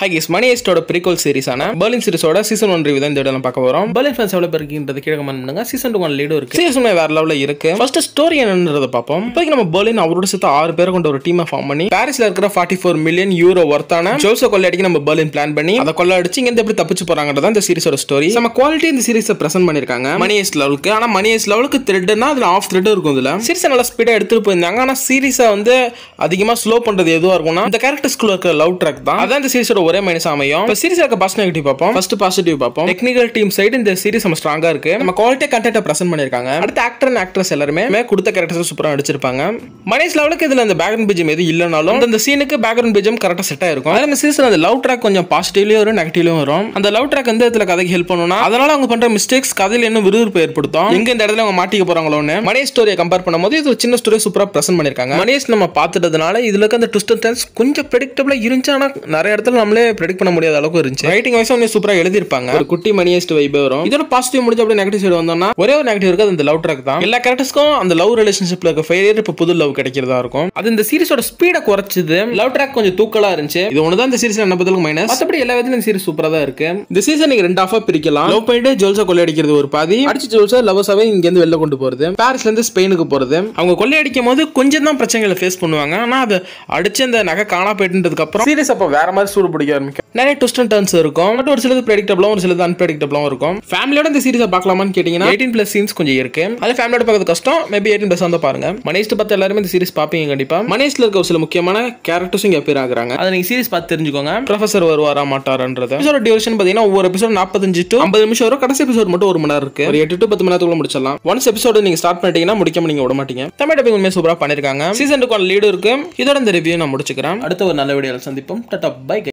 high guys money ஹைஸ்டோட prequel சீரிஸான Berlin சீரிஸோட சீசன் ஒன் ரிவ்யூ தான் இந்த இடம் பார்க்க வரும் பர்லின் ஃபேன்ஸ் எவ்வளோ இருக்குன்றது கீழே கமெண்ட் பண்ணுங்க சீசன் ஒன் லீடு இருக்கு சீசன் வேற லெவலில் இருக்கு ஃபர்ஸ்ட் ஸ்டோரி என்னன்றதை பார்ப்போம் இப்போதைக்கு நம்ம பர்லின் அவரோட சேர்த்து ஆறு பேர் கொண்ட ஒரு டீமை ஃபார்ம் பண்ணி பாரிஸ்ல இருக்கிற ஃபார்ட்டி ஃபோர் மில்லியன் யூரோ ஒர்த்தான ஜோல்ஸை கொள்ளையடிக்க நம்ம பர்லின் பிளான் பண்ணி அதை கொள்ளையடிச்சு இங்கே எப்படி தப்பிச்சு போறாங்கிறதா இந்த சீரிஸோட ஸ்டோரி நம்ம குவாலிட்டி இந்த சீரிஸை பிரசென்ட் பண்ணிருக்காங்க மணி ஹைஸ் லெவலுக்கு ஆனால் மணி ஹைஸ் லெவலுக்கு த்ரெட்னா அதில் ஆஃப் த்ரெட் இருக்கும் இதுல சீரிஸை நல்லா ஸ்பீடாக எடுத்துட்டு போயிருந்தாங்க ஆனால் சீரிஸை வந்து அதிகமாக ஸ்லோ பண்ணுறது எதுவாக இருக்கும்னா இந்த கேரக்டர்ஸ்குள்ள இருக்கிற லவ் ட்ராக் தான் அதான் இந்த சீரிஸோட ஒரே மைனஸ் அமையும் இப்போ சீரிஸ் இருக்க பாஸ் நெகட்டிவ் பார்ப்போம் ஃபர்ஸ்ட் பாசிட்டிவ் பார்ப்போம் டெக்னிக்கல் டீம் சைடு இந்த சீரிஸ் நம்ம ஸ்ட்ராங்கா இருக்கு நம்ம குவாலிட்டி கண்டென்ட்டை பிரசென்ட் பண்ணிருக்காங்க அடுத்த ஆக்டர் அண்ட் ஆக்ட்ரஸ் எல்லாருமே கொடுத்த கேரக்டர்ஸ் சூப்பராக நடிச்சிருப்பாங்க மனைஸ் லெவலுக்கு இதில் அந்த பேக்ரவுண்ட் பிஜம் எது இல்லைனாலும் அந்த சீனுக்கு பேக்ரவுண்ட் பிஜம் கரெக்டாக செட் ஆயிருக்கும் அதில் இந்த சீசன் அந்த லவ் ட்ராக் கொஞ்சம் பாசிட்டிவ்லேயும் வரும் நெகட்டிவ்லையும் வரும் அந்த லவ் ட்ராக் எந்த இடத்துல கதைக்கு ஹெல்ப் பண்ணணும் அதனால அவங்க பண்ற மிஸ்டேக்ஸ் கதையில் இன்னும் விறுவிறுப்பு ஏற்படுத்தும் எங்க இந்த இடத்துல அவங்க மாட்டிக்க போறாங்களோன்னு மணி ஸ்டோரியை கம்பேர் பண்ணும்போது இது ஒரு சின்ன ஸ்டோரி சூப்பராக பிரசன்ட் பண்ணிருக்காங்க மணிஸ் நம்ம பார்த்துட்டதுனால இதுல அந்த ட்விஸ்ட் கொஞ்சம் ப்ரெடிக்டபிளாக இருந்துச்சு ஆனால் நிறைய இடத்துல நம்மளே நம்மளே ப்ரெடிக்ட் பண்ண முடியாத அளவுக்கு இருந்துச்சு ரைட்டிங் வைஸ் ஒன்று சூப்பராக எழுதிருப்பாங்க ஒரு குட்டி மணியஸ்ட் வைப் வரும் இதோட பாசிட்டிவ் முடிஞ்ச அப்படியே நெகட்டிவ் சைடு வந்தோம்னா ஒரே ஒரு நெகட்டிவ் இருக்குது அந்த லவ் ட்ராக் தான் எல்லா கேரக்டர்ஸ்க்கும் அந்த லவ் ரிலேஷன்ஷிப்ல இருக்க ஃபெயிலியர் இப்போ புது லவ் கிடைக்கிறதா இருக்கும் அது இந்த சீரிஸோட ஸ்பீடை குறைச்சது லவ் ட்ராக் கொஞ்சம் தூக்கலா இருந்துச்சு இது ஒன்று தான் இந்த சீரிஸ்ல என்ன பதிலுக்கு மைனஸ் மற்றபடி எல்லா விதத்திலும் சீரிஸ் சூப்பராக தான் இருக்கு இந்த சீசன் நீங்க ரெண்டு ஆஃபா பிரிக்கலாம் லவ் ஜோல்சா ஜோல்ஸா அடிக்கிறது ஒரு பாதி அடிச்சு ஜோல்சா லவ்ஸாவே இங்க இருந்து வெளில கொண்டு போறது பாரிஸ்ல இருந்து ஸ்பெயினுக்கு போறது அவங்க அடிக்கும் போது கொஞ்சம் தான் பிரச்சனைகளை ஃபேஸ் பண்ணுவாங்க ஆனா அதை அடிச்சு அந்த நகை காணா போயிட்டுன்றதுக்கு அப்புறம் சீரியஸ் அப்போ வேற மாதிரி சூடு பிடிக்கும் படிக்க ஆரம்பிக்கும் நிறைய ட்விஸ்ட் அண்ட் டர்ன்ஸ் இருக்கும் பட் ஒரு சிலது ப்ரெடிக்டபிளாகவும் ஒரு சிலது அன்பிரடிக்டபிளாகவும் இருக்கும் ஃபேமிலியோட இந்த சீரிஸை பார்க்கலாமான்னு கேட்டிங்கன்னா எயிட்டின் ப்ளஸ் சீன்ஸ் கொஞ்சம் இருக்கு அது ஃபேமிலியோட பார்க்கறது கஷ்டம் மேபி எயிட்டின் ப்ளஸ் வந்து பாருங்க மனேஷ் பார்த்து எல்லாருமே இந்த சீரிஸ் பார்ப்பீங்க கண்டிப்பா மனேஷ்ல இருக்க ஒரு சில முக்கியமான கேரக்டர்ஸும் இங்கே பேர் ஆகுறாங்க அதை நீங்கள் சீரிஸ் பார்த்து தெரிஞ்சுக்கோங்க ப்ரொஃபசர் வருவாரா மாட்டாரன்றது எபிசோட டியூரேஷன் பார்த்தீங்கன்னா ஒவ்வொரு எபிசோட் நாற்பத்தஞ்சு டு ஐம்பது நிமிஷம் வரும் கடைசி எபிசோட் மட்டும் ஒரு மணி நேரம் இருக்கு ஒரு எட்டு டு பத்து மணி நேரத்துக்குள்ள முடிச்சிடலாம் ஒன்ஸ் எபிசோட நீங்கள் ஸ்டார்ட் பண்ணிட்டீங்கன்னா முடிக்காம நீங்க விட மாட்டீங்க தமிழ் டப்பிங் உண்மையாக பண்ணிருக்காங்க சீசன் ஒன் லீடு இருக்கு இதோட இந்த ரிவ்யூ நான் முடிச்சுக்கிறேன் அடுத்த ஒரு நல்ல வீடியோ சந்திப்போம் டட்டா பை